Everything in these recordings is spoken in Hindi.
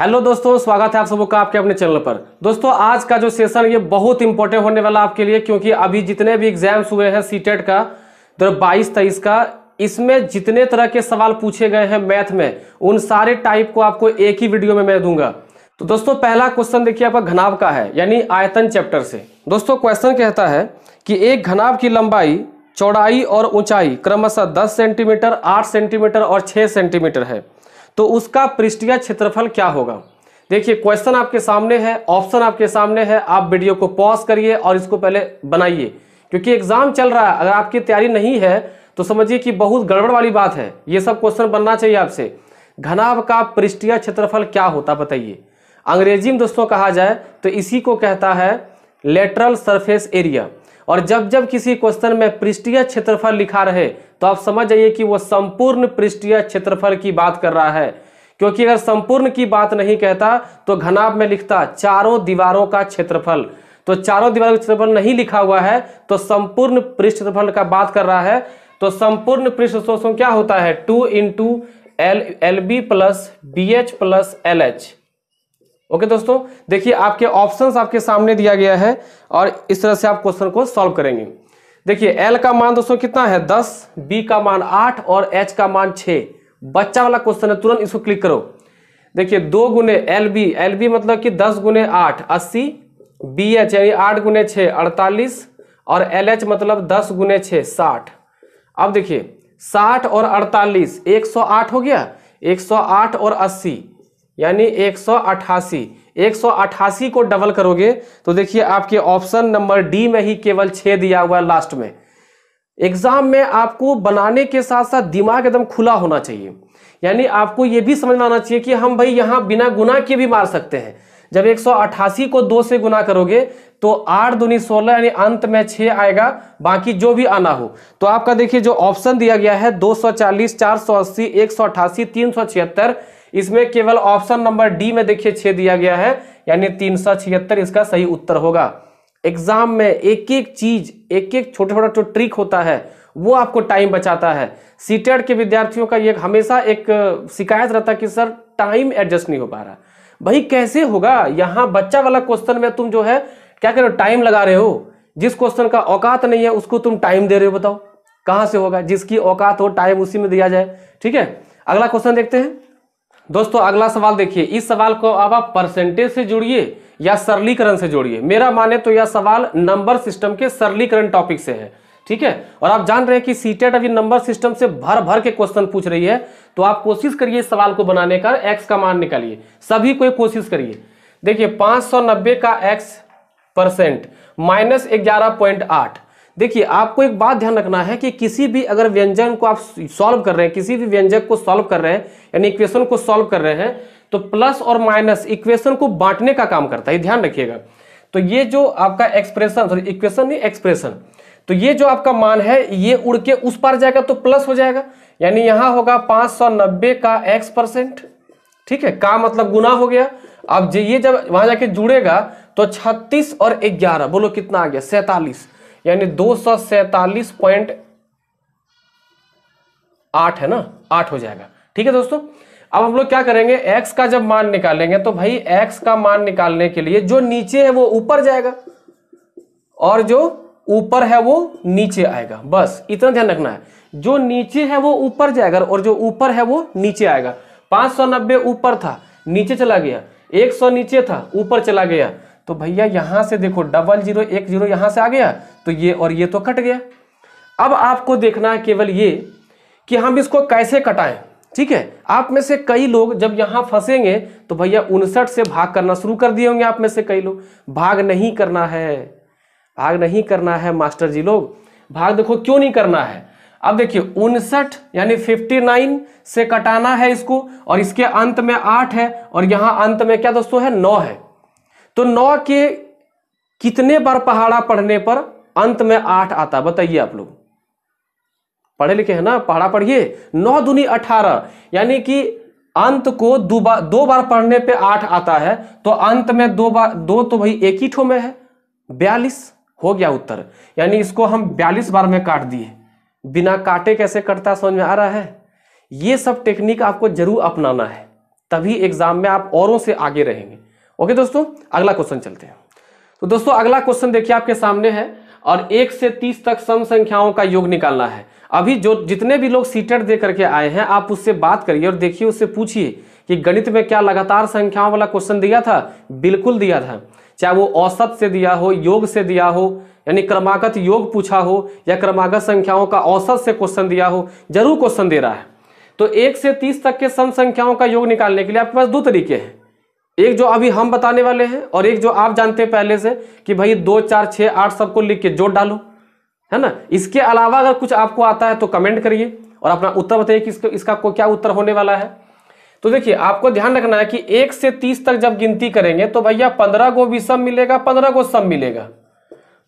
हेलो दोस्तों स्वागत है आप सबको आपके अपने चैनल पर दोस्तों आज का जो सेशन ये बहुत इंपॉर्टेंट होने वाला आपके लिए क्योंकि अभी जितने भी एग्जाम्स हुए हैं सीटेट e का दो बाईस तेईस का इसमें जितने तरह के सवाल पूछे गए हैं मैथ में उन सारे टाइप को आपको एक ही वीडियो में मैं दूंगा तो दोस्तों पहला क्वेश्चन देखिए आपका घनाव का है यानी आयतन चैप्टर से दोस्तों क्वेश्चन कहता है कि एक घनाव की लंबाई चौड़ाई और ऊंचाई क्रमशः दस सेंटीमीटर आठ सेंटीमीटर और छह सेंटीमीटर है तो उसका पृष्ठीय क्षेत्रफल क्या होगा देखिए क्वेश्चन आपके सामने है ऑप्शन आपके सामने है आप वीडियो को पॉज करिए और इसको पहले बनाइए क्योंकि एग्जाम चल रहा है अगर आपकी तैयारी नहीं है तो समझिए कि बहुत गड़बड़ वाली बात है ये सब क्वेश्चन बनना चाहिए आपसे घनाभ का पृष्ठीय क्षेत्रफल क्या होता बताइए अंग्रेजी में दोस्तों कहा जाए तो इसी को कहता है लेटरल सरफेस एरिया और जब जब किसी क्वेश्चन में पृष्ठीय क्षेत्रफल लिखा रहे तो आप समझ जाइए कि वो संपूर्ण पृष्ठीय क्षेत्रफल की बात कर रहा है क्योंकि अगर संपूर्ण की बात नहीं कहता तो घनाभ में लिखता चारों दीवारों का क्षेत्रफल तो चारों दीवारों का क्षेत्रफल नहीं लिखा हुआ है तो संपूर्ण पृष्ठफल का बात कर रहा है तो संपूर्ण पृष्ठ क्या होता है two into L L B plus B H plus L H okay दोस्तों देखिए आपके ऑप्शंस आपके सामने दिया गया है और इस तरह से आप क्वेश्चन को सॉल्व करेंगे देखिए एल का मान दोस्तों कितना है दस बी का मान आठ और एच का मान छ बच्चा वाला क्वेश्चन है तुरंत इसको क्लिक करो देखिए दो गुने एल बी एल बी मतलब कि दस गुने आठ अस्सी बी एच यानी आठ गुने छः अड़तालीस और एल एच मतलब दस गुने छः साठ अब देखिए साठ और अड़तालीस एक सौ आठ हो गया एक सौ आठ और अस्सी यानी एक सौ अट्ठासी एक सौ अट्ठासी को डबल करोगे तो देखिए आपके ऑप्शन नंबर डी में ही केवल छह दिया हुआ है लास्ट में एग्जाम में आपको बनाने के साथ साथ दिमाग एकदम खुला होना चाहिए यानी आपको यह भी समझ में आना चाहिए कि हम भाई यहां बिना गुना के भी मार सकते हैं जब 188 को दो से गुना करोगे तो आठ दूनी सोलह यानी अंत में छह आएगा बाकी जो भी आना हो तो आपका देखिए जो ऑप्शन दिया गया है 240, 480, 188, छिहत्तर इसमें केवल ऑप्शन नंबर डी में देखिए छह दिया गया है यानी तीन इसका सही उत्तर होगा एग्जाम में एक एक चीज एक एक छोटा छोटा जो ट्रिक होता है वो आपको टाइम बचाता है सीटेड के विद्यार्थियों का ये हमेशा एक शिकायत रहता कि सर टाइम एडजस्ट नहीं हो पा रहा भाई कैसे होगा यहाँ बच्चा वाला क्वेश्चन में तुम जो है क्या करो टाइम लगा रहे हो जिस क्वेश्चन का औकात नहीं है उसको तुम टाइम दे रहे हो बताओ कहाँ से होगा जिसकी औकात हो टाइम उसी में दिया जाए ठीक है अगला क्वेश्चन देखते हैं दोस्तों अगला सवाल देखिए इस सवाल को अब आप परसेंटेज से जुड़िए या सरलीकरण से जोड़िए मेरा माने तो यह सवाल नंबर सिस्टम के सरलीकरण टॉपिक से है ठीक है और आप जान रहे हैं कि सीटेट अभी नंबर सिस्टम से भर भर के क्वेश्चन पूछ रही है तो आप कोशिश करिए इस सवाल को बनाने का एक्स का मान निकालिए सभी कोई कोशिश करिए देखिए पांच का एक्स परसेंट माइनस ग्यारह पॉइंट आठ देखिए आपको एक बात ध्यान रखना है कि किसी भी अगर व्यंजन को आप सॉल्व कर रहे हैं किसी भी व्यंजक को सॉल्व कर रहे हैं यानी इक्वेशन को सॉल्व कर रहे हैं तो प्लस और माइनस इक्वेशन को बांटने का काम करता है ध्यान रखिएगा तो ये जो आपका एक्सप्रेशन सॉरी इक्वेशन नहीं एक्सप्रेशन तो ये जो आपका मान है ये उड़ के उस पार जाएगा तो प्लस हो जाएगा यानी यहां होगा पांच सौ नब्बे का एक्स परसेंट ठीक है का मतलब गुना हो गया अब ये जब वहां जाके जुड़ेगा तो छत्तीस और ग्यारह बोलो कितना आ गया सैतालीस यानी दो सौ सैतालीस पॉइंट आठ है ना आठ हो जाएगा ठीक है दोस्तों अब हम लोग क्या करेंगे x का जब मान निकालेंगे तो भाई x का मान निकालने के लिए जो नीचे है वो ऊपर जाएगा और जो ऊपर है वो नीचे आएगा बस इतना ध्यान रखना है जो नीचे है वो ऊपर जाएगा और जो ऊपर है वो नीचे आएगा 590 ऊपर था नीचे चला गया 100 नीचे था ऊपर चला गया तो भैया यहां से देखो डबल जीरो एक जीरो यहां से आ गया तो ये और ये तो कट गया अब आपको देखना है केवल ये कि हम इसको कैसे कटाएं ठीक है आप में से कई लोग जब यहां फंसेंगे तो भैया उनसठ से भाग करना शुरू कर दिए होंगे आप में से कई लोग भाग नहीं करना है भाग नहीं करना है मास्टर जी लोग भाग देखो क्यों नहीं करना है अब देखिए उनसठ यानी नाइन से कटाना है इसको और इसके अंत में आठ है और यहां अंत में क्या दोस्तों है नौ है तो नौ के कितने बार पहाड़ा पढ़ने पर अंत में आठ आता बताइए आप लोग पढ़े लिखे है ना पहाड़ा पढ़िए नौ दुनी अठारह यानी कि अंत को दो बार दो बार पढ़ने पे आठ आता है तो अंत में दो बार दो तो भाई एक ही ठो में है बयालीस हो गया उत्तर यानी इसको हम बयालीस बार में काट दिए बिना काटे कैसे कटता समझ में आ रहा है ये सब टेक्निक आपको जरूर अपनाना है तभी एग्जाम में आप औरों से आगे रहेंगे ओके दोस्तों अगला क्वेश्चन चलते हैं तो दोस्तों अगला क्वेश्चन देखिए आपके सामने है और एक से तीस तक सम संख्याओं का योग निकालना है अभी जो जितने भी लोग सीटेट दे करके आए हैं आप उससे बात करिए और देखिए उससे पूछिए कि गणित में क्या लगातार संख्याओं वाला क्वेश्चन दिया था बिल्कुल दिया था चाहे वो औसत से दिया हो योग से दिया हो यानी क्रमागत योग पूछा हो या क्रमागत संख्याओं का औसत से क्वेश्चन दिया हो जरूर क्वेश्चन दे रहा है तो एक से तीस तक के सम संख्याओं का योग निकालने के लिए आपके पास दो तरीके हैं एक जो अभी हम बताने वाले हैं और एक जो आप जानते हैं पहले से कि भाई दो चार छः आठ सबको लिख के जोड़ डालो है ना इसके अलावा अगर कुछ आपको आता है तो कमेंट करिए और अपना उत्तर बताइए कि इसका, इसका को क्या उत्तर होने वाला है तो देखिए आपको ध्यान रखना है कि एक से तीस तक जब गिनती करेंगे तो भैया पंद्रह को विषम मिलेगा पंद्रह को सम मिलेगा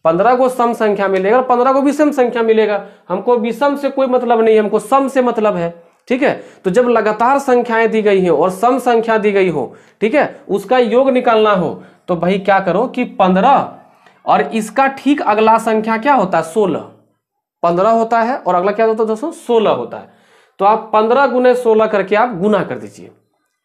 पंद्रह को सम संख्या मिलेगा और पंद्रह को विषम संख्या मिलेगा हमको विषम से कोई मतलब नहीं हमको सम से मतलब है ठीक है तो जब लगातार संख्याएं दी गई हैं और सम संख्या दी गई हो ठीक है उसका योग निकालना हो तो भाई क्या करो कि पंद्रह और इसका ठीक अगला संख्या क्या होता है सोलह पंद्रह होता है और अगला क्या होता है दोस्तों सोलह होता है तो आप पंद्रह गुने सोलह करके आप गुना कर दीजिए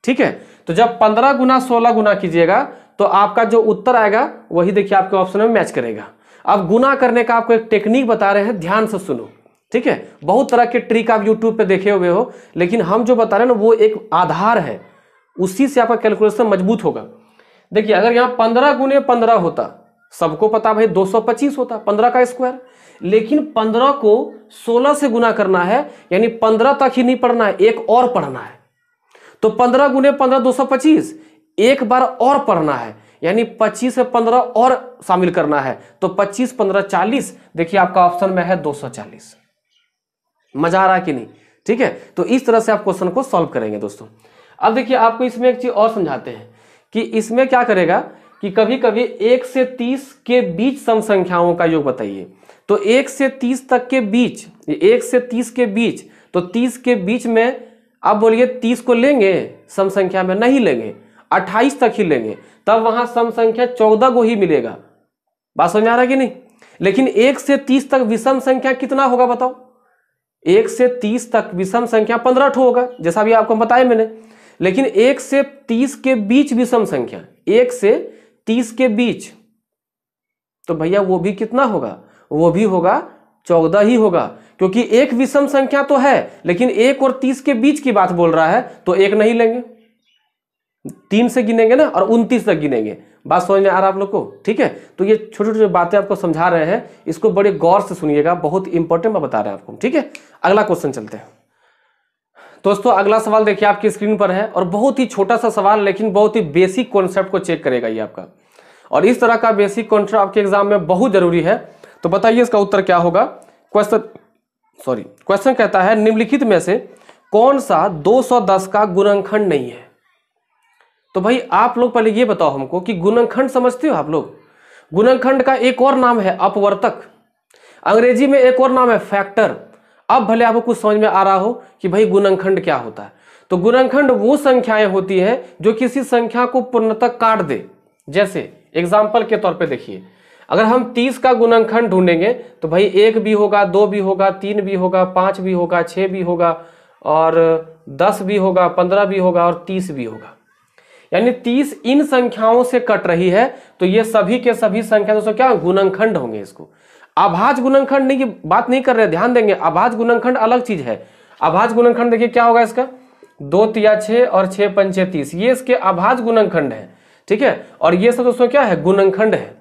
ठीक है तो जब पंद्रह गुना सोलह गुना कीजिएगा तो आपका जो उत्तर आएगा वही देखिए आपके ऑप्शन में मैच करेगा अब गुना करने का आपको एक टेक्निक बता रहे हैं ध्यान से सुनो ठीक है बहुत तरह के ट्रिक आप यूट्यूब पे देखे हुए हो लेकिन हम जो बता रहे हैं ना वो एक आधार है उसी से आपका कैलकुलेशन मजबूत होगा देखिए अगर यहाँ पंद्रह गुने पंद्रह होता सबको पता भाई दो सौ पच्चीस होता पंद्रह का स्क्वायर लेकिन पंद्रह को सोलह से गुना करना है यानी पंद्रह तक ही नहीं पढ़ना है एक और पढ़ना है तो पंद्रह गुने पंद्रह दो सौ पच्चीस एक बार और पढ़ना है यानी पच्चीस से पंद्रह और शामिल करना है तो पच्चीस पंद्रह चालीस देखिए आपका ऑप्शन में है दो सौ चालीस मजा आ रहा कि नहीं ठीक है तो इस तरह से आप क्वेश्चन को सॉल्व करेंगे दोस्तों अब देखिए आपको इसमें एक चीज और समझाते हैं कि इसमें क्या करेगा कि कभी कभी एक से तीस के बीच सम संख्याओं का योग बताइए तो एक से तीस तक के बीच एक से तीस के बीच तो तीस के बीच में आप बोलिए तीस को लेंगे सम संख्या में नहीं लेंगे अट्ठाईस तक ही लेंगे तब वहां सम संख्या चौदह को ही मिलेगा बात समझ आ रहा है कि नहीं लेकिन एक से तीस तक विषम संख्या कितना होगा बताओ एक से तीस तक विषम संख्या पंद्रह ठो होगा जैसा भी आपको बताया मैंने लेकिन एक से तीस के बीच विषम संख्या एक से तीस के बीच तो भैया वो भी कितना होगा वो भी होगा चौदह ही होगा क्योंकि एक विषम संख्या तो है लेकिन एक और तीस के बीच की बात बोल रहा है तो एक नहीं लेंगे तीन से गिनेंगे ना और उनतीस तक गिनेंगे बात समझ में आ रहा है आप लोग को ठीक है तो ये छोटी छोटी बातें आपको समझा रहे हैं इसको बड़े गौर से सुनिएगा बहुत इंपॉर्टेंट मैं बता रहे हैं आपको ठीक है अगला क्वेश्चन चलते हैं दोस्तों अगला सवाल देखिए आपकी स्क्रीन पर है और बहुत ही छोटा सा सवाल लेकिन बहुत ही बेसिक कॉन्सेप्ट को चेक करेगा ये आपका और इस तरह का बेसिक कॉन्सेप्ट आपके एग्जाम में बहुत जरूरी है तो बताइए इसका उत्तर क्या होगा क्वेश्चन सॉरी क्वेश्चन कहता है निम्नलिखित में से कौन सा 210 का गुणनखंड नहीं है तो भाई आप लोग पहले ये बताओ हमको कि गुणनखंड समझते हो आप लोग गुणनखंड का एक और नाम है अपवर्तक अंग्रेजी में एक और नाम है फैक्टर अब भले आपको कुछ समझ में आ रहा हो कि भाई गुणनखंड क्या होता है तो गुणनखंड वो संख्याएं होती है जो किसी संख्या को पूर्णतः काट दे जैसे एग्जाम्पल के तौर पर देखिए अगर हम 30 का गुणनखंड ढूंढेंगे तो भाई एक भी होगा दो भी होगा तीन भी होगा पाँच भी होगा छः भी होगा और दस भी होगा पंद्रह भी होगा और तीस भी होगा यानी तीस इन संख्याओं से कट रही है तो ये सभी के सभी संख्या दोस्तों क्या गुणनखंड होंगे इसको अभाज गुणनखंड नहीं की बात नहीं कर रहे ध्यान देंगे अभाज गुणनखंड अलग चीज है अभाज गुणनखंड देखिए क्या होगा इसका दो तिया छे और छह पंचे तीस ये इसके अभाज गुणनखंड है ठीक है और ये सब दोस्तों क्या है गुणनखंड है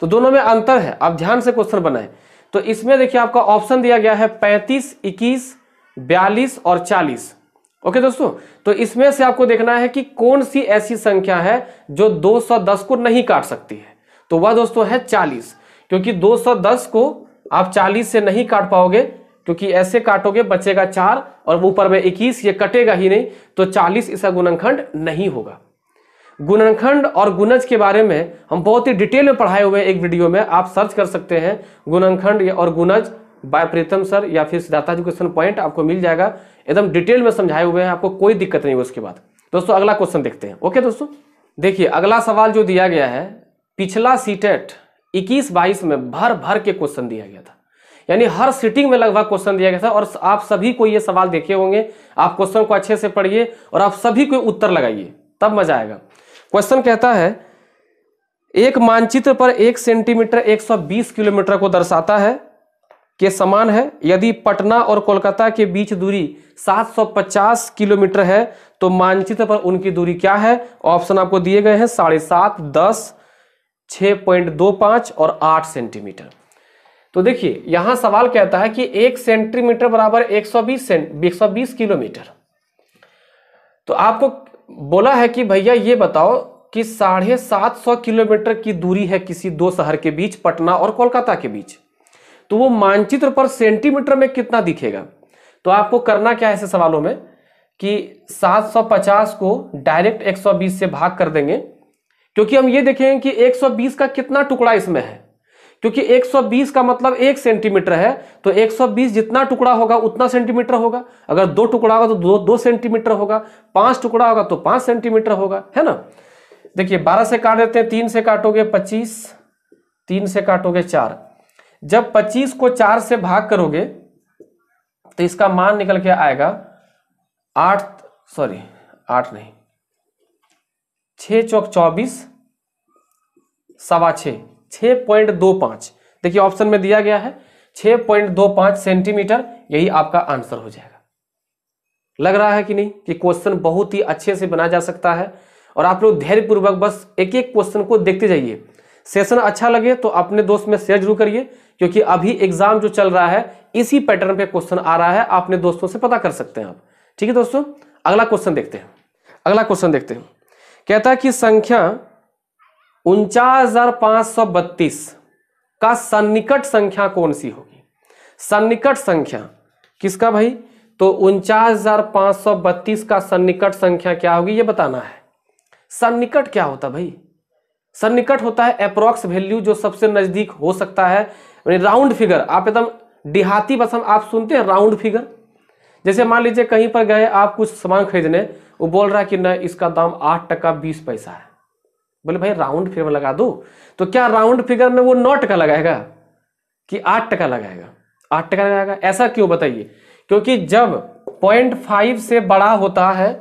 तो दोनों में अंतर है आप ध्यान से क्वेश्चन बनाए तो इसमें देखिए आपका ऑप्शन दिया गया है पैंतीस इक्कीस बयालीस और चालीस ओके दोस्तों तो इसमें से आपको देखना है कि कौन सी ऐसी संख्या है जो 210 को नहीं काट सकती है तो वह दोस्तों है 40 क्योंकि 210 को आप 40 से नहीं काट पाओगे क्योंकि ऐसे काटोगे बचेगा चार और ऊपर में 21 ये कटेगा ही नहीं तो 40 इसका गुणनखंड नहीं होगा गुणनखंड और गुणज के बारे में हम बहुत ही डिटेल में पढ़ाए हुए एक वीडियो में आप सर्च कर सकते हैं गुणनखंड और गुणज बाय प्रीतम सर या फिर सिद्धार्थ एजुकेशन पॉइंट आपको मिल जाएगा एकदम डिटेल में समझाए हुए हैं आपको कोई दिक्कत नहीं उसके बाद दोस्तों अगला क्वेश्चन देखते हैं ओके दोस्तों देखिए अगला सवाल जो दिया गया है पिछला सीटेट e इक्कीस बाईस में भर भर के क्वेश्चन दिया गया था यानी हर सिटिंग में लगभग क्वेश्चन दिया गया था और आप सभी को ये सवाल देखे होंगे आप क्वेश्चन को अच्छे से पढ़िए और आप सभी को उत्तर लगाइए तब मजा आएगा क्वेश्चन कहता है एक मानचित्र पर एक सेंटीमीटर 120 किलोमीटर को दर्शाता है के समान है यदि पटना और कोलकाता के बीच दूरी 750 किलोमीटर है तो मानचित्र पर उनकी दूरी क्या है ऑप्शन आपको दिए गए हैं साढ़े सात दस छः पॉइंट दो पाँच और आठ सेंटीमीटर तो देखिए यहाँ सवाल कहता है कि एक सेंटीमीटर बराबर 120 सेंट 120 किलोमीटर तो आपको बोला है कि भैया ये बताओ कि साढ़े सात सौ किलोमीटर की दूरी है किसी दो शहर के बीच पटना और कोलकाता के बीच तो वो मानचित्र पर सेंटीमीटर में कितना दिखेगा तो आपको करना क्या है ऐसे सवालों में कि 750 को डायरेक्ट 120 से भाग कर देंगे क्योंकि हम ये देखेंगे कि 120 का कितना टुकड़ा इसमें है क्योंकि 120 का मतलब एक सेंटीमीटर है तो 120 जितना टुकड़ा होगा उतना सेंटीमीटर होगा अगर दो टुकड़ा होगा तो दो दो सेंटीमीटर होगा पांच टुकड़ा होगा तो पांच सेंटीमीटर होगा है ना देखिए बारह से काट देते हैं तीन से काटोगे पच्चीस तीन से काटोगे चार जब 25 को 4 से भाग करोगे तो इसका मान निकल के आएगा आठ सॉरी आठ नहीं 6 चौक चौबीस सवा छ पॉइंट दो पांच देखिए ऑप्शन में दिया गया है 6.25 पॉइंट दो सेंटीमीटर यही आपका आंसर हो जाएगा लग रहा है कि नहीं कि क्वेश्चन बहुत ही अच्छे से बना जा सकता है और आप लोग धैर्यपूर्वक बस एक एक क्वेश्चन को देखते जाइए सेशन अच्छा लगे तो अपने दोस्त में शेयर जरूर करिए क्योंकि अभी एग्जाम जो चल रहा है इसी पैटर्न पे क्वेश्चन आ रहा है अपने दोस्तों से पता कर सकते हैं आप ठीक है दोस्तों अगला क्वेश्चन देखते हैं अगला क्वेश्चन देखते हैं कहता है कि संख्या उनचास का सन्निकट संख्या कौन सी होगी सन्निकट संख्या किसका भाई तो उनचास का सन्निकट संख्या क्या होगी ये बताना है सन्निकट क्या होता भाई सन्निकट होता है अप्रोक्स वैल्यू जो सबसे नजदीक हो सकता है राउंड फिगर आप एकदम देहाती बस आप सुनते हैं राउंड फिगर जैसे मान लीजिए कहीं पर गए आप कुछ सामान खरीदने वो बोल रहा है कि नहीं इसका दाम आठ टका बीस पैसा है बोले भाई राउंड फिगर में लगा दो तो क्या राउंड फिगर में वो नौ टका लगाएगा कि आठ टका लगाएगा आठ टका लगाएगा ऐसा क्यों बताइए क्योंकि जब पॉइंट फाइव से बड़ा होता है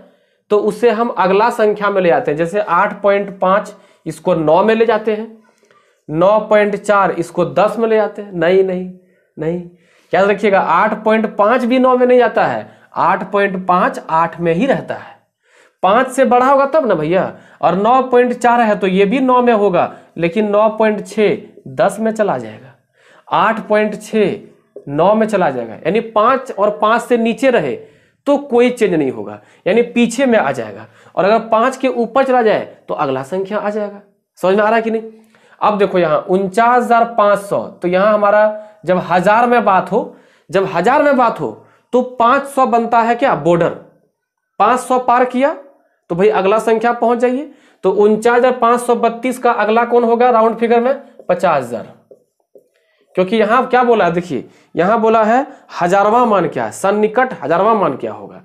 तो उसे हम अगला संख्या में ले आते हैं जैसे आठ पॉइंट पांच इसको नौ में ले जाते हैं नौ पॉइंट चार इसको दस में ले जाते हैं नहीं नहीं नहीं याद रखिएगा आठ पॉइंट भी नौ में नहीं जाता है आठ पॉइंट पांच आठ में ही रहता है पांच से बड़ा होगा तब ना भैया और नौ पॉइंट चार है तो ये भी नौ में होगा लेकिन नौ पॉइंट छ दस में चला जाएगा आठ पॉइंट छ नौ में चला जाएगा यानी पांच और पांच से नीचे रहे तो कोई चेंज नहीं होगा यानी पीछे में आ जाएगा और अगर पांच के ऊपर चला जाए तो अगला संख्या आ जाएगा समझ में आ रहा है कि नहीं अब देखो यहां उनचास हजार पांच सौ तो यहां हमारा जब हजार में बात हो जब हजार में बात हो तो पांच सौ बनता है क्या बॉर्डर पांच सौ पार किया तो भाई अगला संख्या पहुंच जाइए तो उनचास हजार पांच सौ बत्तीस का अगला कौन होगा राउंड फिगर में पचास हजार क्योंकि यहाँ क्या बोला है देखिए यहाँ बोला है हजारवा मान क्या है सन्निकट हजारवा मान क्या होगा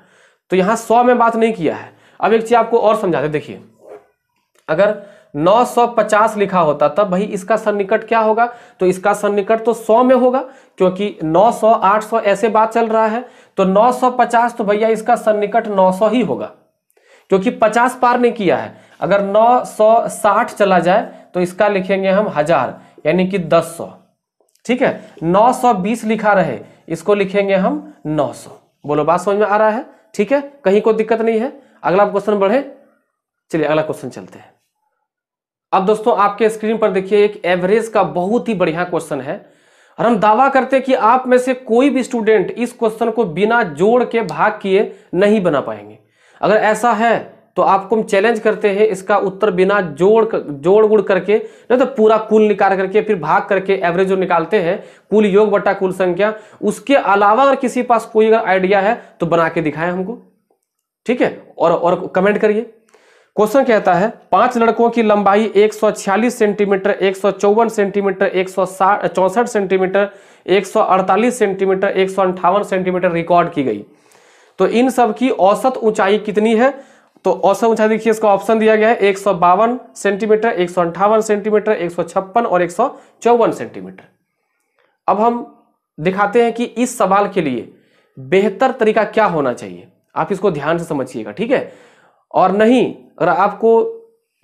तो यहाँ सौ में बात नहीं किया है अब एक चीज आपको और समझाते देखिए अगर 950 लिखा होता तब भाई इसका सन्निकट क्या होगा तो इसका सन्निकट तो 100 में होगा क्योंकि 900 800 ऐसे बात चल रहा है तो 950 तो भैया इसका सन्निकट 900 ही होगा क्योंकि 50 पार नहीं किया है अगर 960 चला जाए तो इसका लिखेंगे हम हजार यानी कि 1000 ठीक है 920 लिखा रहे इसको लिखेंगे हम 900 बोलो बात समझ में आ रहा है ठीक है कहीं कोई दिक्कत नहीं है अगला क्वेश्चन बढ़े चलिए अगला क्वेश्चन चलते हैं अब दोस्तों आपके स्क्रीन पर देखिए एक एवरेज का बहुत ही बढ़िया क्वेश्चन है और हम दावा करते हैं कि आप में से कोई भी स्टूडेंट इस क्वेश्चन को बिना जोड़ के भाग किए नहीं बना पाएंगे अगर ऐसा है तो आपको हम चैलेंज करते हैं इसका उत्तर बिना जोड़ कर, जोड़ गुड़ करके नहीं तो पूरा कुल निकाल करके फिर भाग करके एवरेज जो निकालते हैं कुल योग बटा कुल संख्या उसके अलावा अगर किसी पास कोई अगर आइडिया है तो बना के दिखाएं हमको ठीक है और और कमेंट करिए क्वेश्चन कहता है पांच लड़कों की लंबाई एक सेंटीमीटर एक सेंटीमीटर एक चौसठ सेंटीमीटर एक सेंटीमीटर एक सेंटीमीटर रिकॉर्ड की गई तो इन सब की औसत ऊंचाई कितनी है तो औसत ऊंचाई देखिए इसका ऑप्शन दिया गया है एक सेंटीमीटर एक सेंटीमीटर एक और एक सेंटीमीटर अब हम दिखाते हैं कि इस सवाल के लिए बेहतर तरीका क्या होना चाहिए आप इसको ध्यान से समझिएगा ठीक है और नहीं अगर आपको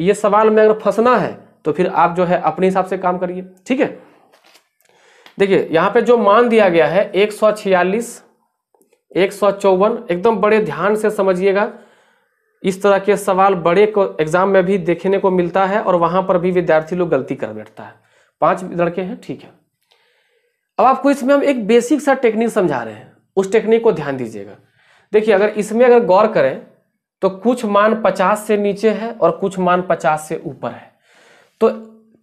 ये सवाल में अगर फंसना है तो फिर आप जो है अपने हिसाब से काम करिए ठीक है देखिए यहां पे जो मान दिया गया है एक सौ छियालीस एक सौ चौवन एकदम बड़े ध्यान से समझिएगा इस तरह के सवाल बड़े को एग्जाम में भी देखने को मिलता है और वहां पर भी विद्यार्थी लोग गलती कर बैठता है पांच लड़के हैं ठीक है अब आपको इसमें हम एक बेसिक सा टेक्निक समझा रहे हैं उस टेक्निक को ध्यान दीजिएगा देखिए अगर इसमें अगर गौर करें तो कुछ मान पचास से नीचे है और कुछ मान पचास से ऊपर है तो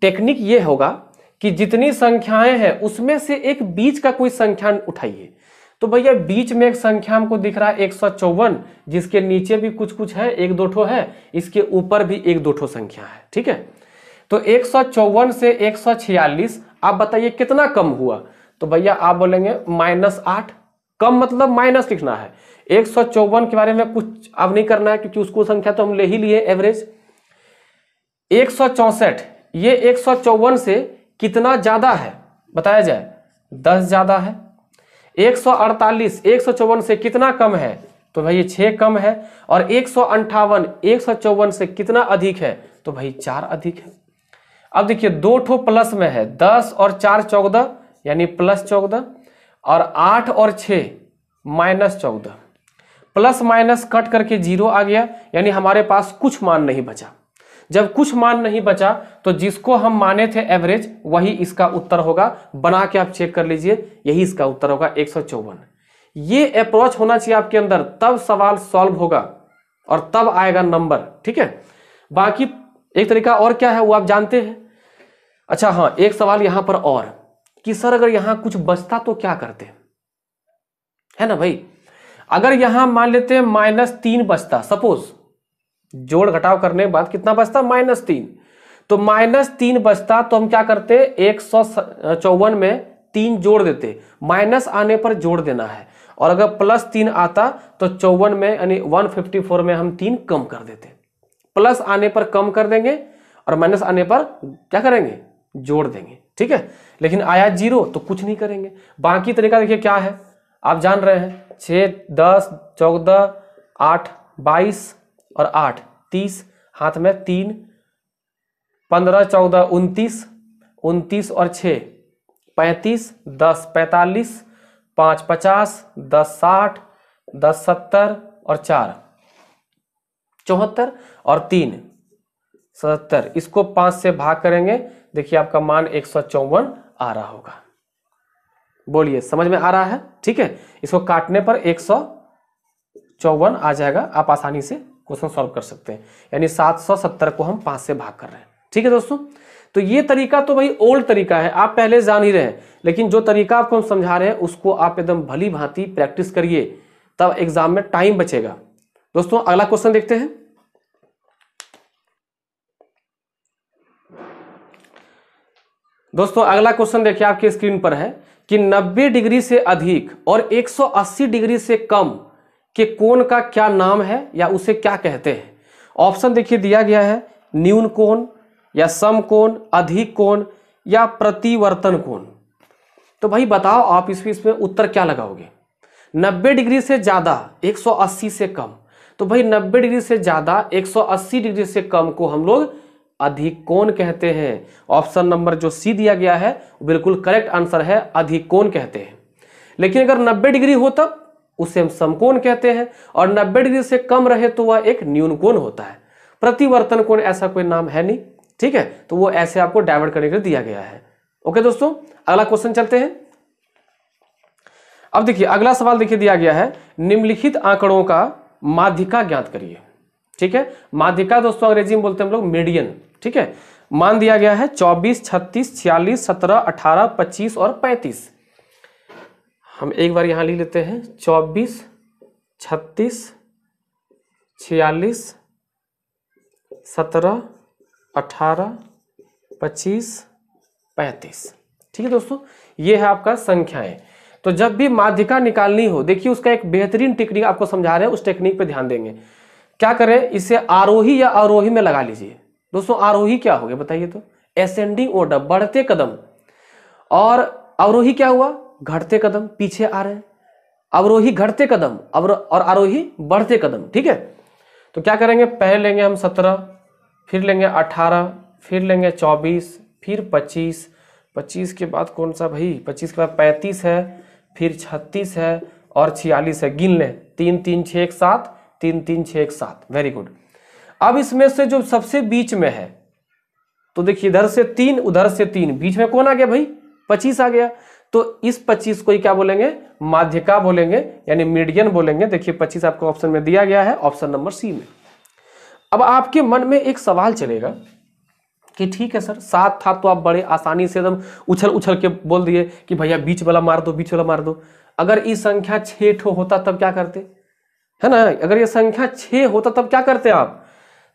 टेक्निक ये होगा कि जितनी संख्याएं हैं उसमें से एक बीच का कोई संख्या उठाइए तो भैया बीच में एक संख्या हमको दिख रहा है एक जिसके नीचे भी कुछ कुछ है एक दो ठो है इसके ऊपर भी एक दो ठो संख्या है ठीक है तो एक से एक आप बताइए कितना कम हुआ तो भैया आप बोलेंगे माइनस आठ कम मतलब माइनस लिखना है एक के बारे में कुछ अब नहीं करना है क्योंकि उसको संख्या तो हम ले ही लिए एवरेज एक ये एक से कितना ज्यादा है बताया जाए दस ज्यादा है एक सौ अड़तालीस एक सौ चौवन से कितना कम है तो भाई ये कम है और एक सौ अंठावन एक सौ चौवन से कितना अधिक है तो भाई चार अधिक है अब देखिए दो ठो प्लस में है दस और चार चौदह यानी प्लस चौदह और आठ और छ माइनस चौदह प्लस माइनस कट करके जीरो आ गया यानी हमारे पास कुछ मान नहीं बचा जब कुछ मान नहीं बचा तो जिसको हम माने थे एवरेज वही इसका उत्तर होगा बना के आप चेक कर लीजिए यही इसका उत्तर होगा एक ये अप्रोच होना चाहिए आपके अंदर तब सवाल सॉल्व होगा और तब आएगा नंबर ठीक है बाकी एक तरीका और क्या है वो आप जानते हैं अच्छा हाँ एक सवाल यहां पर और कि सर अगर यहां कुछ बचता तो क्या करते है ना भाई अगर यहां मान लेते हैं माइनस तीन बचता सपोज जोड़ घटाव करने के बाद कितना बचता माइनस तीन तो माइनस तीन बचता तो हम क्या करते एक सौ चौवन में तीन जोड़ देते माइनस आने पर जोड़ देना है और अगर प्लस तीन आता तो चौवन में यानी वन फिफ्टी फोर में हम तीन कम कर देते प्लस आने पर कम कर देंगे और माइनस आने पर क्या करेंगे जोड़ देंगे ठीक है लेकिन आया जीरो तो कुछ नहीं करेंगे बाकी तरीका देखिए क्या है आप जान रहे हैं छह दस चौदह आठ बाईस और आठ तीस हाथ में तीन पंद्रह चौदह उनतीस उनतीस और छः पैंतीस दस पैंतालीस पाँच पचास दस साठ दस सत्तर और चार चौहत्तर और तीन सतहत्तर इसको पाँच से भाग करेंगे देखिए आपका मान एक सौ चौवन आ रहा होगा बोलिए समझ में आ रहा है ठीक है इसको काटने पर एक सौ चौवन आ जाएगा आप आसानी से क्वेश्चन सॉल्व कर सकते हैं यानी सात सौ सत्तर को हम पांच से भाग कर रहे हैं ठीक है दोस्तों तो ये तरीका तो भाई ओल्ड तरीका है आप पहले जान ही रहे हैं लेकिन जो तरीका आपको हम समझा रहे हैं उसको आप एकदम भली भांति प्रैक्टिस करिए तब एग्जाम में टाइम बचेगा दोस्तों अगला क्वेश्चन देखते हैं दोस्तों अगला क्वेश्चन देखिए आपके स्क्रीन पर है कि 90 डिग्री से अधिक और 180 डिग्री से कम कि कोण का क्या नाम है या उसे क्या कहते हैं ऑप्शन देखिए दिया गया है न्यून कोण या सम कोण अधिक कोण या प्रतिवर्तन कोण तो भाई बताओ आप इसमें इसमें उत्तर क्या लगाओगे 90 डिग्री से ज़्यादा 180 से कम तो भाई 90 डिग्री से ज़्यादा 180 डिग्री से कम को हम लोग अधिक कोण कहते हैं ऑप्शन नंबर जो सी दिया गया है बिल्कुल करेक्ट आंसर है अधिक कोण कहते हैं लेकिन अगर 90 डिग्री हो तब उसे हम समकोण कहते हैं और 90 डिग्री से कम रहे तो वह एक न्यून कोण होता है प्रतिवर्तन कोण ऐसा कोई नाम है नहीं ठीक है तो वो ऐसे आपको डाइवर्ट करने के लिए दिया गया है ओके दोस्तों अगला क्वेश्चन चलते हैं अब देखिए अगला सवाल देखिए दिया गया है निम्नलिखित आंकड़ों का माध्यिका ज्ञात करिए ठीक है माध्यिका दोस्तों अंग्रेजी में बोलते हैं हम लोग मीडियन ठीक है मान दिया गया है 24, 36, 46, 17, 18, 25 और 35 हम एक बार यहाँ लिख लेते हैं चौबीस छत्तीस छियालीस सत्रह अठारह पच्चीस पैंतीस ठीक है दोस्तों ये है आपका संख्याएं तो जब भी माध्यिका निकालनी हो देखिए उसका एक बेहतरीन टेक्निक आपको समझा रहे हैं उस टेक्निक पर ध्यान देंगे क्या करें इसे आरोही या अवरोही में लगा लीजिए दोस्तों आरोही क्या हो गया बताइए तो एसेंडिंग ऑर्डर बढ़ते कदम और अवरोही क्या हुआ घटते कदम पीछे आ रहे हैं अवरोही घटते कदम अवरो और आरोही बढ़ते कदम ठीक है तो क्या करेंगे पहले लेंगे हम सत्रह फिर लेंगे अठारह फिर लेंगे चौबीस फिर पच्चीस पच्चीस के बाद कौन सा भाई पच्चीस के बाद पैंतीस है फिर छत्तीस है और छियालीस है गिन लें तीन तीन छः एक सात तीन तीन छः एक सात वेरी गुड अब इसमें से जो सबसे बीच में है तो देखिए इधर से तीन उधर से तीन बीच में कौन आ गया भाई पच्चीस आ गया तो इस 25 को ही क्या बोलेंगे माध्यिका बोलेंगे यानी मीडियन बोलेंगे देखिए 25 आपको ऑप्शन में दिया गया है ऑप्शन नंबर सी में अब आपके मन में एक सवाल चलेगा कि ठीक है सर सात था तो आप बड़े आसानी से एकदम उछल उछल के बोल दिए कि भैया बीच वाला मार दो बीच वाला मार दो अगर ये संख्या छे ठो होता तब क्या करते है ना अगर ये संख्या छ होता तब क्या करते आप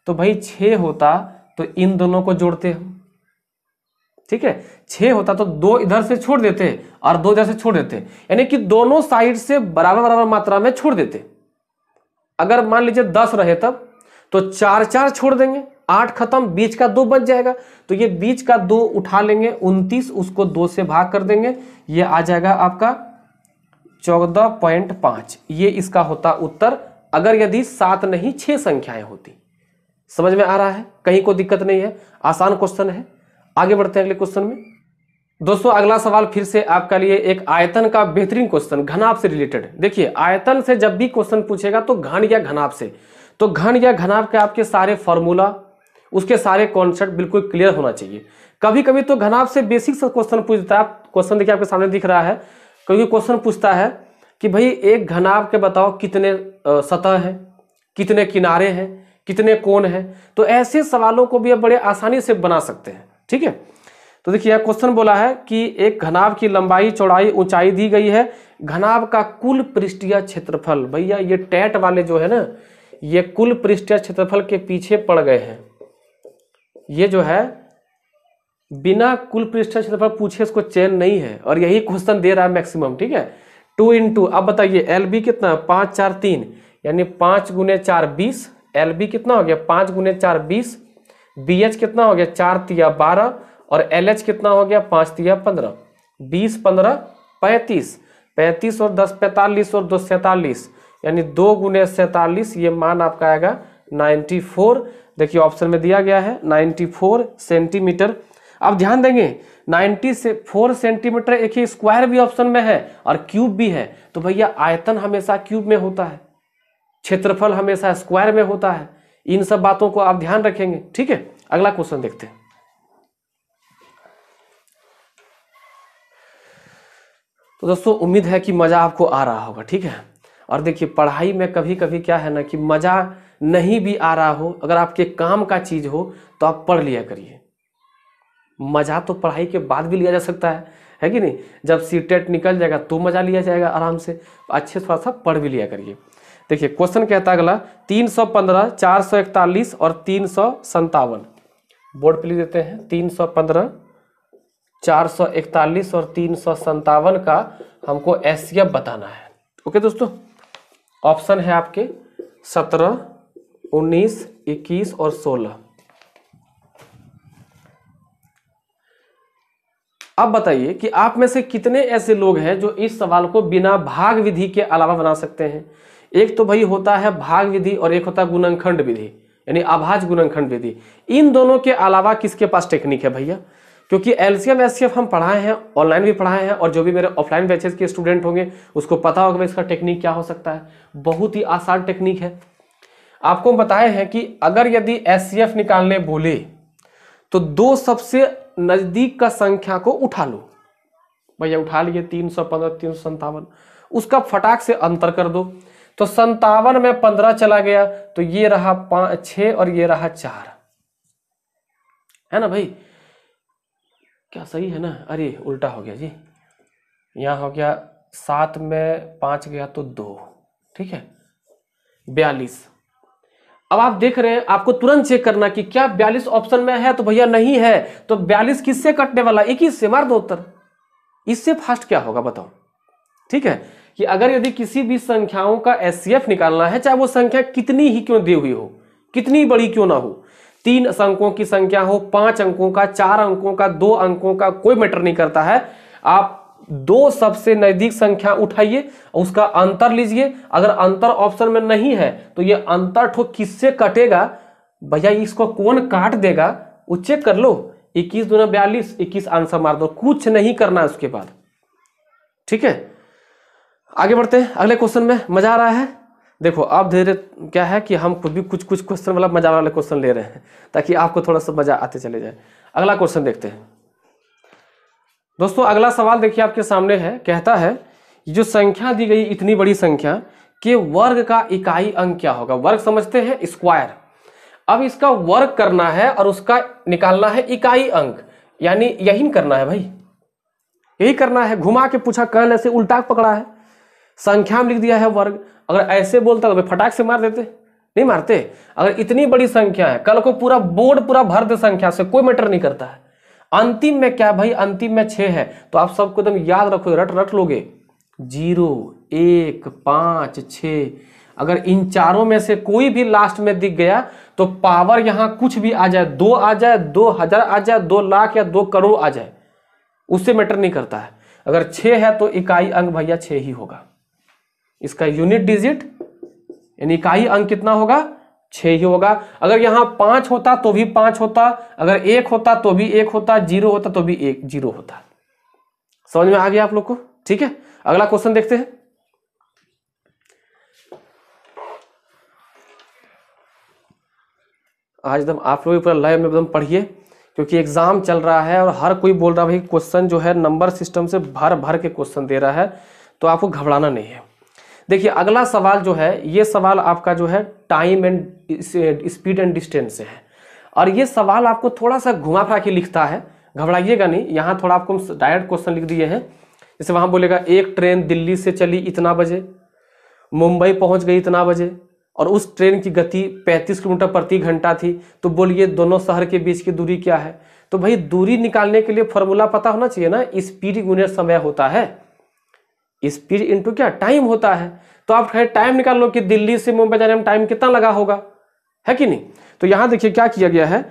तो भाई छे होता तो इन दोनों को जोड़ते हम ठीक है छः होता तो दो इधर से छोड़ देते और दो इधर से छोड़ देते यानी कि दोनों साइड से बराबर बराबर मात्रा में छोड़ देते अगर मान लीजिए दस रहे तब तो चार चार छोड़ देंगे आठ खत्म बीच का दो बच जाएगा तो ये बीच का दो उठा लेंगे उन्तीस उसको दो से भाग कर देंगे ये आ जाएगा आपका चौदह पॉइंट पांच ये इसका होता उत्तर अगर यदि सात नहीं छह संख्याएं होती समझ में आ रहा है कहीं कोई दिक्कत नहीं है आसान क्वेश्चन है आगे बढ़ते हैं अगले क्वेश्चन में दोस्तों अगला सवाल फिर से आपका लिए एक आयतन का बेहतरीन क्वेश्चन घनाप से रिलेटेड देखिए आयतन से जब भी क्वेश्चन पूछेगा तो घन या घनाप से तो घन या घनाप के आपके सारे फॉर्मूला उसके सारे कॉन्सेप्ट बिल्कुल क्लियर होना चाहिए कभी कभी तो घनाप से बेसिक सा क्वेश्चन पूछता है क्वेश्चन देखिए आपके सामने दिख रहा है क्योंकि क्वेश्चन पूछता है कि भाई एक घनाप के बताओ कितने सतह है कितने किनारे हैं कितने कोण हैं तो ऐसे सवालों को भी आप बड़े आसानी से बना सकते हैं ठीक है तो देखिए क्वेश्चन बोला है कि एक घनाव की लंबाई चौड़ाई ऊंचाई दी गई है घनाव का कुल पृष्ठीय क्षेत्रफल भैया ये टैट वाले जो है ना ये कुल पृष्ठीय क्षेत्रफल के पीछे पड़ गए हैं ये जो है बिना कुल पृष्ठीय क्षेत्रफल पूछे इसको चैन नहीं है और यही क्वेश्चन दे रहा है मैक्सिमम ठीक है टू इन टू अब बताइए एल बी कितना पाँच चार तीन यानी पाँच गुने चार बीस एल बी कितना हो गया पाँच गुने चार बीस बी एच कितना हो गया चार तिया बारह और एल एच कितना हो गया पाँच तिया पंद्रह बीस पंद्रह पैंतीस पैंतीस और दस पैंतालीस और दो सैतालीस यानी दो गुने सैतालीस ये मान आपका आएगा नाइन्टी फोर देखिए ऑप्शन में दिया गया है नाइन्टी फोर सेंटीमीटर अब ध्यान देंगे नाइन्टी से फोर सेंटीमीटर एक ही स्क्वायर भी ऑप्शन में है और क्यूब भी है तो भैया आयतन हमेशा क्यूब में होता है क्षेत्रफल हमेशा स्क्वायर में होता है इन सब बातों को आप ध्यान रखेंगे ठीक है अगला क्वेश्चन देखते हैं तो दोस्तों उम्मीद है कि मज़ा आपको आ रहा होगा ठीक है और देखिए पढ़ाई में कभी कभी क्या है ना कि मज़ा नहीं भी आ रहा हो अगर आपके काम का चीज़ हो तो आप पढ़ लिया करिए मज़ा तो पढ़ाई के बाद भी लिया जा सकता है है कि नहीं जब सी टेट निकल जाएगा तो मज़ा लिया जाएगा आराम से अच्छे थोड़ा सा पढ़ भी लिया करिए देखिए क्वेश्चन कहता है अगला तीन सौ पंद्रह चार सौ इकतालीस और तीन सौ संतावन बोर्ड पे लिख देते हैं तीन सौ पंद्रह चार सौ इकतालीस और तीन सौ संतावन का हमको एस बताना है ओके दोस्तों ऑप्शन है आपके सत्रह उन्नीस इक्कीस और सोलह अब बताइए कि आप में से कितने ऐसे लोग हैं जो इस सवाल को बिना भाग विधि के अलावा बना सकते हैं एक तो भाई होता है भाग विधि और एक होता है गुणनखंड विधि यानी आभाज गुणनखंड विधि इन दोनों के अलावा किसके पास टेक्निक है भैया क्योंकि एलसीएम एससीएफ हम पढ़ाए हैं ऑनलाइन भी पढ़ाए हैं और जो भी मेरे ऑफलाइन बैचेस के स्टूडेंट होंगे उसको पता होगा इसका टेक्निक क्या हो सकता है बहुत ही आसान टेक्निक है आपको बताए हैं कि अगर यदि एससीएफ निकालने बोले तो दो सबसे नज़दीक का संख्या को उठा लो भैया उठा लिए तीन सौ पंद्रह तीन सौ संतावन उसका फटाक से अंतर कर दो तो संतावन में पंद्रह चला गया तो ये रहा पांच छ और ये रहा चार है ना भाई क्या सही है ना अरे उल्टा हो गया जी यहां हो गया सात में पांच गया तो दो ठीक है बयालीस अब आप देख रहे हैं आपको तुरंत चेक करना कि क्या बयालीस ऑप्शन में है तो भैया नहीं है तो बयालीस किससे कटने वाला एक ही से मार दो उत्तर इससे फास्ट क्या होगा बताओ ठीक है कि अगर यदि किसी भी संख्याओं का एस निकालना है चाहे वो संख्या कितनी ही क्यों दी हुई हो कितनी बड़ी क्यों ना हो तीन अंकों की संख्या हो पांच अंकों का चार अंकों का दो अंकों का कोई मैटर नहीं करता है आप दो सबसे नजदीक संख्या उठाइए उसका अंतर लीजिए अगर अंतर ऑप्शन में नहीं है तो ये अंतर ठो किससे कटेगा भैया इसको कौन काट देगा वो चेक कर लो इक्कीस दूना बयालीस इक्कीस आंसर मार दो कुछ नहीं करना है उसके बाद ठीक है आगे बढ़ते हैं अगले क्वेश्चन में मजा आ रहा है देखो आप धीरे क्या है कि हम खुद भी कुछ कुछ क्वेश्चन वाला मजा वाले क्वेश्चन ले रहे हैं ताकि आपको थोड़ा सा मजा आते चले जाए अगला क्वेश्चन देखते हैं दोस्तों अगला सवाल देखिए आपके सामने है कहता है जो संख्या दी गई इतनी बड़ी संख्या के वर्ग का इकाई अंक क्या होगा वर्ग समझते हैं स्क्वायर अब इसका वर्ग करना है और उसका निकालना है इकाई अंक यानी यही करना है भाई यही करना है घुमा के पूछा कल ऐसे उल्टा पकड़ा है संख्या में लिख दिया है वर्ग अगर ऐसे बोलता तो फटाक से मार देते नहीं मारते अगर इतनी बड़ी संख्या है कल को पूरा बोर्ड पूरा भर दे संख्या से कोई मैटर नहीं करता है अंतिम में क्या भाई अंतिम में छः है तो आप सबको एकदम याद रखो रट रट लोगे जीरो एक पांच छ अगर इन चारों में से कोई भी लास्ट में दिख गया तो पावर यहां कुछ भी आ जाए दो आ जाए दो हजार आ जाए दो लाख या दो करोड़ आ जाए उससे मैटर नहीं करता है अगर छह है तो इकाई अंग भैया छह ही होगा इसका यूनिट डिजिट यानी इकाई अंक कितना होगा छह ही होगा अगर यहां पांच होता तो भी पांच होता अगर एक होता तो भी एक होता जीरो होता तो भी एक जीरो होता समझ में आ गया आप लोग को ठीक है अगला क्वेश्चन देखते हैं आज एकदम आप लोग पूरा लाइव में एकदम पढ़िए क्योंकि एग्जाम चल रहा है और हर कोई बोल रहा है भाई क्वेश्चन जो है नंबर सिस्टम से भर भर के क्वेश्चन दे रहा है तो आपको घबराना नहीं है देखिए अगला सवाल जो है ये सवाल आपका जो है time and speed and distance से है और ये सवाल आपको थोड़ा सा घुमा फिरा के लिखता है घबराइएगा नहीं यहाँ थोड़ा आपको डायरेक्ट क्वेश्चन लिख दिए हैं जैसे वहाँ बोलेगा एक ट्रेन दिल्ली से चली इतना बजे मुंबई पहुँच गई इतना बजे और उस ट्रेन की गति 35 किलोमीटर प्रति घंटा थी तो बोलिए दोनों शहर के बीच की दूरी क्या है तो भाई दूरी निकालने के लिए फॉर्मूला पता होना चाहिए ना स्पीड यूनिट समय होता है स्पीड इंटू क्या टाइम होता है तो आप खैर टाइम निकाल लो कि दिल्ली से मुंबई जाने में टाइम कितना लगा होगा है कि नहीं तो यहां देखिए क्या किया गया है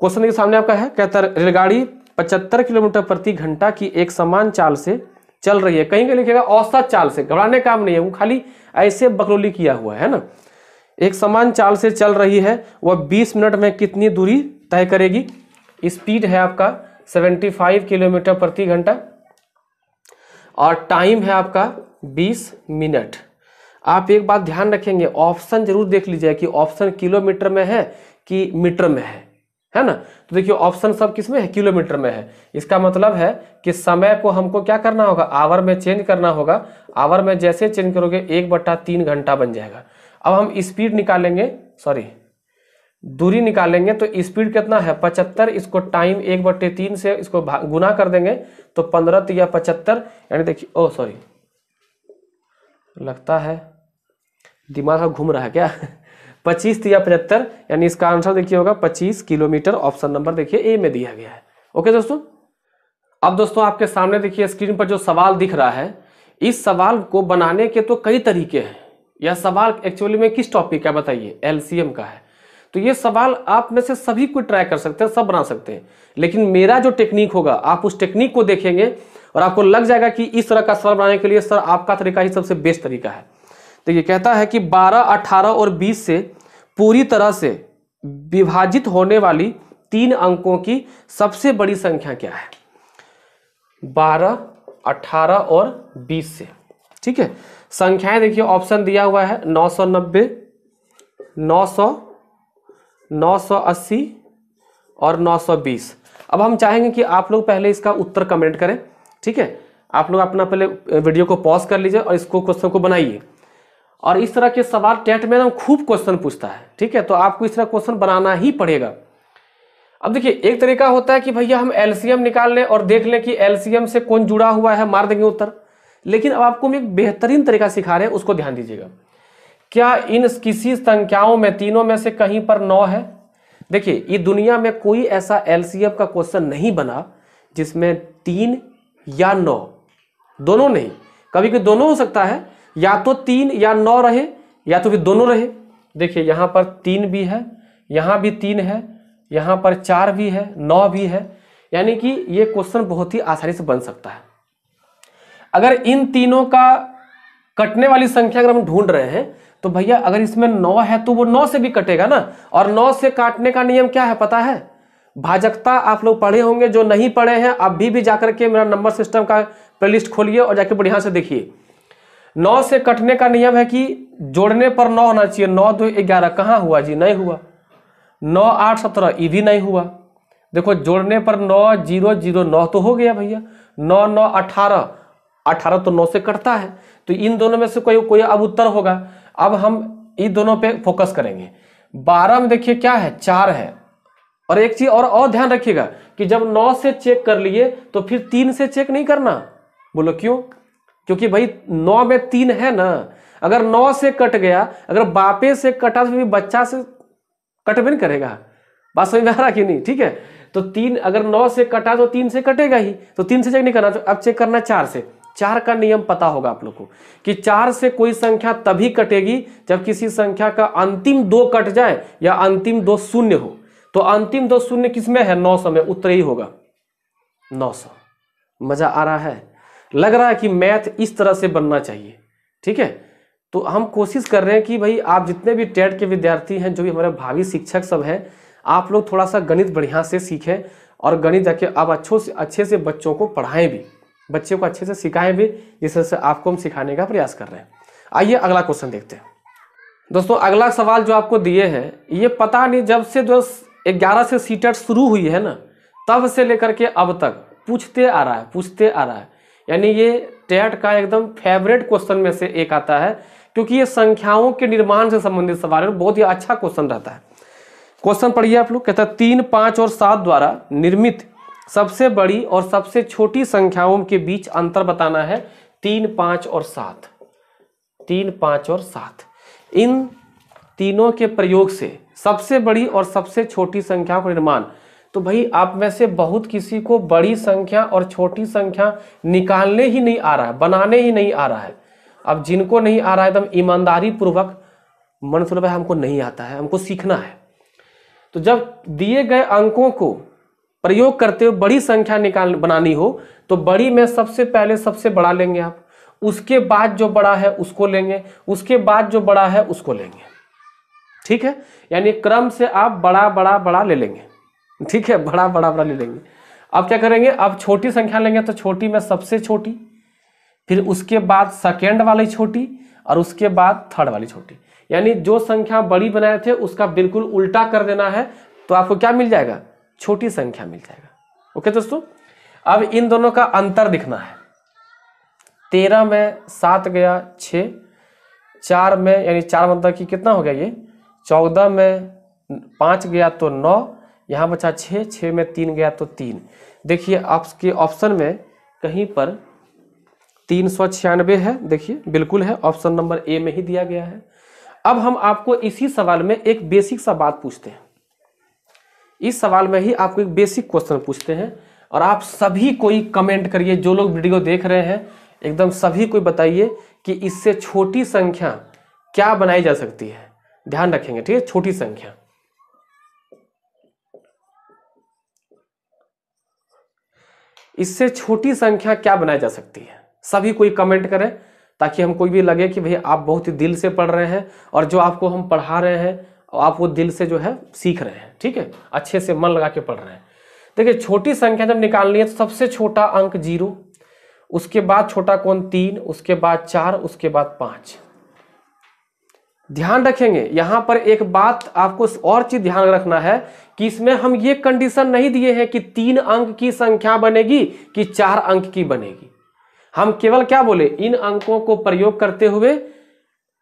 क्वेश्चन के सामने आपका है कहता रेलगाड़ी पचहत्तर किलोमीटर प्रति घंटा की एक समान चाल से चल रही है कहीं कहीं लिखेगा औसत चाल से घबराने काम नहीं है वो खाली ऐसे बकरोली किया हुआ है ना एक समान चाल से चल रही है वह 20 मिनट में कितनी दूरी तय करेगी स्पीड है आपका 75 किलोमीटर प्रति घंटा और टाइम है आपका 20 मिनट आप एक बात ध्यान रखेंगे ऑप्शन जरूर देख लीजिए कि ऑप्शन किलोमीटर में है कि मीटर में है है ना तो देखिए ऑप्शन सब किस में है किलोमीटर में है इसका मतलब है कि समय को हमको क्या करना होगा आवर में चेंज करना होगा आवर में जैसे चेंज करोगे एक बट्टा तीन घंटा बन जाएगा अब हम स्पीड निकालेंगे सॉरी दूरी निकालेंगे तो स्पीड कितना है पचहत्तर इसको टाइम एक बट्टे तीन से इसको गुना कर देंगे तो पंद्रह या पचहत्तर यानी देखिए ओ सॉरी लगता है दिमाग घूम रहा है क्या पच्चीस या पचहत्तर यानी इसका आंसर देखिए होगा पच्चीस किलोमीटर ऑप्शन नंबर देखिए ए में दिया गया है ओके दोस्तों अब दोस्तों आपके सामने देखिए स्क्रीन पर जो सवाल दिख रहा है इस सवाल को बनाने के तो कई तरीके हैं यह सवाल एक्चुअली में किस टॉपिक का बताइए एलसीएम का है तो ये सवाल आप में से सभी को ट्राई कर सकते हैं सब बना सकते हैं लेकिन मेरा जो टेक्निक होगा आप उस टेक्निक को देखेंगे और आपको लग जाएगा कि इस तरह का सवाल बनाने के लिए सर आपका तरीका ही सबसे बेस्ट तरीका है तो ये कहता है कि बारह अठारह और बीस से पूरी तरह से विभाजित होने वाली तीन अंकों की सबसे बड़ी संख्या क्या है बारह अठारह और बीस से ठीक है संख्याएं देखिए ऑप्शन दिया हुआ है नौ सौ नब्बे नौ सौ 980 और 920 अब हम चाहेंगे कि आप लोग पहले इसका उत्तर कमेंट करें ठीक है आप लोग अपना पहले वीडियो को पॉज कर लीजिए और इसको क्वेश्चन को बनाइए और इस तरह के सवाल टेट में एकदम खूब क्वेश्चन पूछता है ठीक है तो आपको इस तरह क्वेश्चन बनाना ही पड़ेगा अब देखिए एक तरीका होता है कि भैया हम एलसीएम निकाल लें और देख लें कि एलसीएम से कौन जुड़ा हुआ है मार देंगे उत्तर लेकिन अब आपको हम एक बेहतरीन तरीका सिखा रहे हैं उसको ध्यान दीजिएगा क्या इन किसी संख्याओं में तीनों में से कहीं पर नौ है देखिए ये दुनिया में कोई ऐसा एलसीएम का क्वेश्चन नहीं बना जिसमें तीन या नौ दोनों नहीं कभी कभी दोनों हो सकता है या तो तीन या नौ रहे या तो फिर दोनों रहे देखिए यहां पर तीन भी है यहां भी तीन है यहां पर चार भी है नौ भी है यानी कि ये क्वेश्चन बहुत ही आसानी से बन सकता है अगर इन तीनों का कटने वाली संख्या अगर हम ढूंढ रहे हैं तो भैया अगर इसमें नौ है तो वो नौ से भी कटेगा ना और नौ से काटने का नियम क्या है पता है भाजकता आप लोग पढ़े होंगे जो नहीं पढ़े हैं आप भी, भी जाकर के मेरा नंबर सिस्टम का प्लेलिस्ट खोलिए और जाके बढ़िया से देखिए नौ से कटने का नियम है कि जोड़ने पर नौ होना चाहिए नौ दो ग्यारह कहाँ हुआ जी नहीं हुआ नौ आठ सत्रह ये भी नहीं हुआ देखो जोड़ने पर नौ जीरो जीरो नौ तो हो गया भैया नौ नौ अठारह अठारह तो नौ से कटता है तो इन दोनों में से कोई कोई अब उत्तर होगा अब हम इन दोनों पे फोकस करेंगे बारह में देखिए क्या है चार है और एक चीज और और ध्यान रखिएगा कि जब नौ से चेक कर लिए तो फिर तीन से चेक नहीं करना बोलो क्यों क्योंकि भाई नौ में तीन है ना अगर नौ से कट गया अगर बापे से कटा तो भी बच्चा से कट भी नहीं करेगा बात समझ में आ रहा कि नहीं ठीक है तो तीन अगर नौ से कटा तो तीन से कटेगा ही तो तीन से चेक नहीं करना तो अब चेक करना चार से चार का नियम पता होगा आप लोग को कि चार से कोई संख्या तभी कटेगी जब किसी संख्या का अंतिम दो कट जाए या अंतिम दो शून्य हो तो अंतिम दो शून्य किसमें है नौ सौ में उत्तर ही होगा नौ सौ मजा आ रहा है लग रहा है कि मैथ इस तरह से बनना चाहिए ठीक है तो हम कोशिश कर रहे हैं कि भाई आप जितने भी टेट के विद्यार्थी हैं जो भी हमारे भावी शिक्षक सब हैं आप लोग थोड़ा सा गणित बढ़िया से सीखें और गणित जाके आप अच्छों से अच्छे से बच्चों को पढ़ाएं भी बच्चे को अच्छे से सिखाएं भी जिस तरह से आपको हम सिखाने का प्रयास कर रहे हैं आइए अगला क्वेश्चन देखते हैं दोस्तों अगला सवाल जो आपको दिए हैं ये पता नहीं जब से जो ग्यारह से सीटर शुरू हुई है ना तब से लेकर के अब तक पूछते आ रहा है पूछते आ रहा है यानी ये टेट का एकदम फेवरेट क्वेश्चन में से एक आता है क्योंकि ये संख्याओं के निर्माण से संबंधित सवाल है बहुत ही अच्छा क्वेश्चन रहता है क्वेश्चन पढ़िए आप लोग कहता है तीन पाँच और सात द्वारा निर्मित सबसे बड़ी और सबसे छोटी संख्याओं के बीच अंतर बताना है तीन पाँच और सात तीन पाँच और सात इन तीनों के प्रयोग से सबसे बड़ी और सबसे छोटी संख्याओं का निर्माण तो भाई आप में से बहुत किसी को बड़ी संख्या और छोटी संख्या निकालने ही नहीं आ रहा है बनाने ही नहीं आ रहा है अब जिनको नहीं आ रहा है एकदम ईमानदारी पूर्वक मन सुन भाई हमको नहीं आता है हमको सीखना है तो जब दिए गए अंकों को प्रयोग करते हुए बड़ी संख्या निकाल बनानी हो तो बड़ी में सबसे पहले सबसे बड़ा लेंगे आप उसके बाद जो बड़ा है उसको लेंगे उसके बाद जो बड़ा है उसको लेंगे ठीक है यानी क्रम से आप बड़ा बड़ा बड़ा ले लेंगे ठीक है बड़ा बड़ा बड़ा ले लेंगे अब क्या करेंगे अब छोटी संख्या लेंगे तो छोटी में सबसे छोटी फिर उसके बाद सेकेंड वाली छोटी और उसके बाद थर्ड वाली छोटी यानी जो संख्या बड़ी बनाए थे उसका बिल्कुल उल्टा कर देना है तो आपको क्या मिल जाएगा छोटी संख्या मिल जाएगा ओके दोस्तों अब इन दोनों का अंतर दिखना है तेरह में सात गया छ चार में यानी चार मतलब कि कितना हो गया ये चौदह में पाँच गया तो नौ यहाँ बचा छः छः में तीन गया तो तीन देखिए आपके ऑप्शन में कहीं पर तीन सौ छियानवे है देखिए बिल्कुल है ऑप्शन नंबर ए में ही दिया गया है अब हम आपको इसी सवाल में एक बेसिक सा बात पूछते हैं इस सवाल में ही आपको एक बेसिक क्वेश्चन पूछते हैं और आप सभी कोई कमेंट करिए जो लोग वीडियो देख रहे हैं एकदम सभी कोई बताइए कि इससे छोटी संख्या क्या बनाई जा सकती है ध्यान रखेंगे ठीक है छोटी संख्या इससे छोटी संख्या क्या बनाई जा सकती है सभी कोई कमेंट करें ताकि हमको भी लगे कि भाई आप बहुत ही दिल से पढ़ रहे हैं और जो आपको हम पढ़ा रहे हैं आप वो दिल से जो है सीख रहे हैं ठीक है अच्छे से मन लगा के पढ़ रहे हैं देखिए छोटी संख्या जब निकालनी है तो सबसे छोटा अंक जीरो उसके बाद छोटा कौन तीन उसके बाद चार उसके बाद पांच ध्यान रखेंगे यहां पर एक बात आपको और चीज़ ध्यान रखना है कि इसमें हम ये कंडीशन नहीं दिए हैं कि तीन अंक की संख्या बनेगी कि चार अंक की बनेगी हम केवल क्या बोले इन अंकों को प्रयोग करते हुए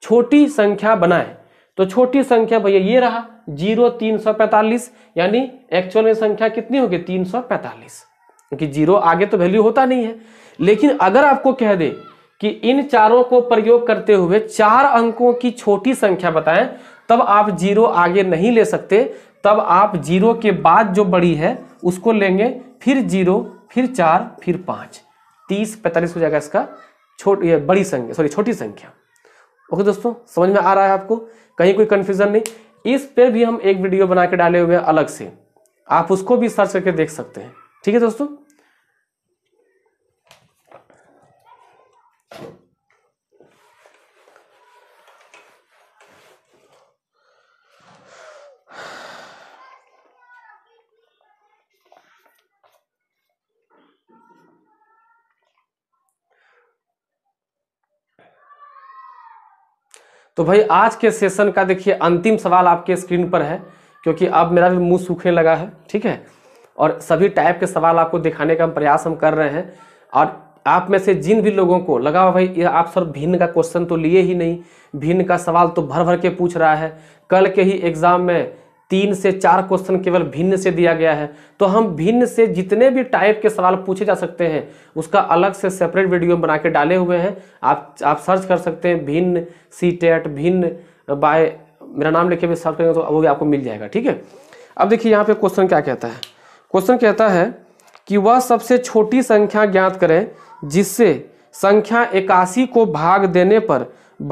छोटी संख्या बनाएं तो छोटी संख्या भैया ये रहा जीरो तीन सौ पैंतालीस यानी एक्चुअल में संख्या कितनी होगी तीन सौ पैंतालीस क्योंकि जीरो आगे तो वैल्यू होता नहीं है लेकिन अगर आपको कह दे कि इन चारों को प्रयोग करते हुए चार अंकों की छोटी संख्या बताएं तब आप जीरो आगे नहीं ले सकते तब आप जीरो के बाद जो बड़ी है उसको लेंगे फिर जीरो फिर चार फिर पांच तीस पैंतालीस हो जाएगा इसका छोटी बड़ी संख्या सॉरी छोटी संख्या ओके दोस्तों समझ में आ रहा है आपको कहीं कोई कन्फ्यूजन नहीं इस पे भी हम एक वीडियो बना के डाले हुए हैं अलग से आप उसको भी सर्च करके देख सकते हैं ठीक है दोस्तों तो भाई आज के सेशन का देखिए अंतिम सवाल आपके स्क्रीन पर है क्योंकि अब मेरा भी मुंह सूखने लगा है ठीक है और सभी टाइप के सवाल आपको दिखाने का हम प्रयास हम कर रहे हैं और आप में से जिन भी लोगों को लगा हुआ भाई आप सर भिन्न का क्वेश्चन तो लिए ही नहीं भिन्न का सवाल तो भर भर के पूछ रहा है कल के ही एग्ज़ाम में तीन से चार क्वेश्चन केवल भिन्न से दिया गया है तो हम भिन्न से जितने भी टाइप के सवाल पूछे जा सकते हैं उसका अलग से सेपरेट वीडियो बना के डाले हुए हैं आप आप सर्च कर सकते हैं भिन्न सी टेट भिन्न बाय मेरा नाम लिखे हुए सर्च करेंगे तो वो भी आपको मिल जाएगा ठीक है अब देखिए यहाँ पे क्वेश्चन क्या कहता है क्वेश्चन कहता है कि वह सबसे छोटी संख्या ज्ञात करें जिससे संख्या इक्यासी को भाग देने पर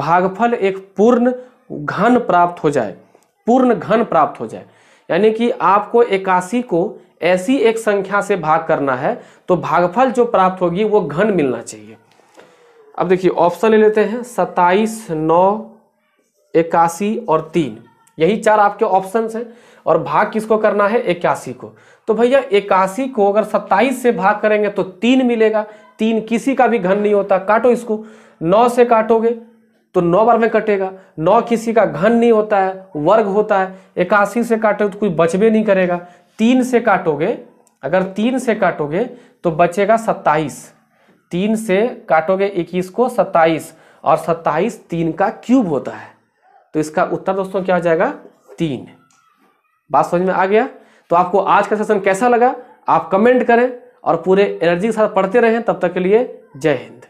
भागफल एक पूर्ण घन प्राप्त हो जाए पूर्ण घन प्राप्त हो जाए यानी कि आपको इक्यासी को ऐसी एक संख्या से भाग करना है तो भागफल जो प्राप्त होगी वो घन मिलना चाहिए अब देखिए ऑप्शन ले लेते हैं सत्ताईस नौ इक्यासी और तीन यही चार आपके ऑप्शन हैं और भाग किसको करना है इक्यासी को तो भैया इक्यासी को अगर सत्ताईस से भाग करेंगे तो तीन मिलेगा तीन किसी का भी घन नहीं होता काटो इसको नौ से काटोगे तो नौ बार में कटेगा नौ किसी का घन नहीं होता है वर्ग होता है इक्यासी से काटोगे तो कोई बचबे नहीं करेगा तीन से काटोगे अगर तीन से काटोगे तो बचेगा सत्ताईस तीन से काटोगे इक्कीस को सत्ताईस और सत्ताईस तीन का क्यूब होता है तो इसका उत्तर दोस्तों क्या हो जाएगा तीन बात समझ में आ गया तो आपको आज का सेशन कैसा लगा आप कमेंट करें और पूरे एनर्जी के साथ पढ़ते रहें तब तक के लिए जय हिंद